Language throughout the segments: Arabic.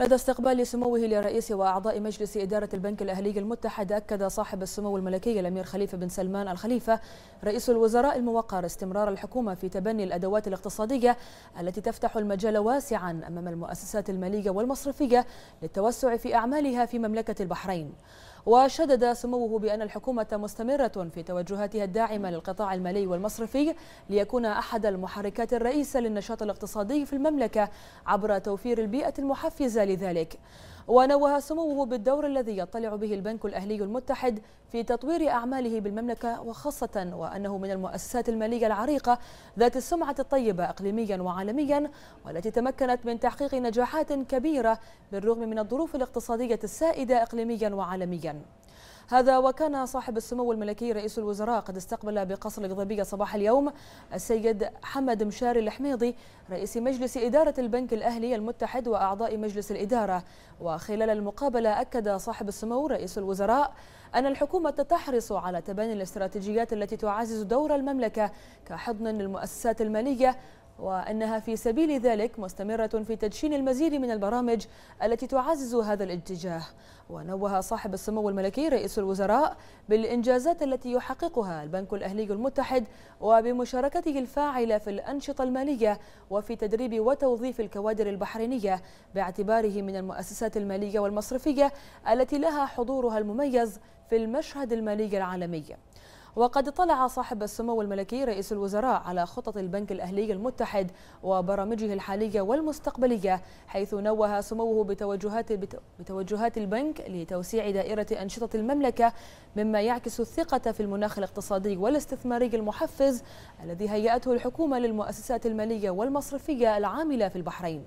لدى استقبال سموه لرئيس وأعضاء مجلس إدارة البنك الأهلي المتحد أكد صاحب السمو الملكي الأمير خليفة بن سلمان الخليفة رئيس الوزراء الموقر استمرار الحكومة في تبني الأدوات الاقتصادية التي تفتح المجال واسعا أمام المؤسسات المالية والمصرفية للتوسع في أعمالها في مملكة البحرين وشدد سموه بأن الحكومة مستمرة في توجهاتها الداعمة للقطاع المالي والمصرفي ليكون أحد المحركات الرئيسة للنشاط الاقتصادي في المملكة عبر توفير البيئة المحفزة لذلك ونوه سموه بالدور الذي يطلع به البنك الأهلي المتحد في تطوير أعماله بالمملكة وخاصة وأنه من المؤسسات المالية العريقة ذات السمعة الطيبة إقليميا وعالميا والتي تمكنت من تحقيق نجاحات كبيرة بالرغم من الظروف الاقتصادية السائدة إقليميا وعالميا هذا وكان صاحب السمو الملكي رئيس الوزراء قد استقبل بقصر القضيبية صباح اليوم السيد حمد مشاري الحميضي رئيس مجلس إدارة البنك الأهلي المتحد وأعضاء مجلس الإدارة وخلال المقابلة أكد صاحب السمو رئيس الوزراء أن الحكومة تحرص على تبني الاستراتيجيات التي تعزز دور المملكة كحضن للمؤسسات المالية وأنها في سبيل ذلك مستمرة في تدشين المزيد من البرامج التي تعزز هذا الاتجاه ونوه صاحب السمو الملكي رئيس الوزراء بالإنجازات التي يحققها البنك الأهلي المتحد وبمشاركته الفاعلة في الأنشطة المالية وفي تدريب وتوظيف الكوادر البحرينية باعتباره من المؤسسات المالية والمصرفية التي لها حضورها المميز في المشهد المالي العالمي وقد اطلع صاحب السمو الملكي رئيس الوزراء على خطط البنك الأهلي المتحد وبرامجه الحالية والمستقبلية حيث نوه سموه بتوجهات, بتوجهات البنك لتوسيع دائرة أنشطة المملكة مما يعكس الثقة في المناخ الاقتصادي والاستثماري المحفز الذي هيأته الحكومة للمؤسسات المالية والمصرفية العاملة في البحرين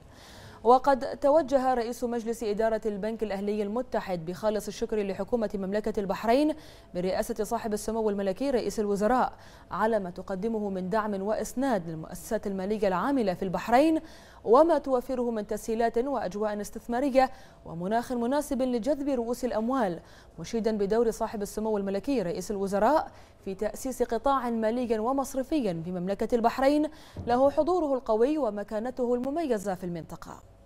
وقد توجه رئيس مجلس إدارة البنك الأهلي المتحد بخالص الشكر لحكومة مملكة البحرين برئاسة صاحب السمو الملكي رئيس الوزراء على ما تقدمه من دعم وإسناد للمؤسسات المالية العاملة في البحرين وما توفره من تسهيلات وأجواء استثمارية ومناخ مناسب لجذب رؤوس الأموال مشيدا بدور صاحب السمو الملكي رئيس الوزراء في تأسيس قطاع مالي ومصرفي بمملكة البحرين له حضوره القوي ومكانته المميزة في المنطقة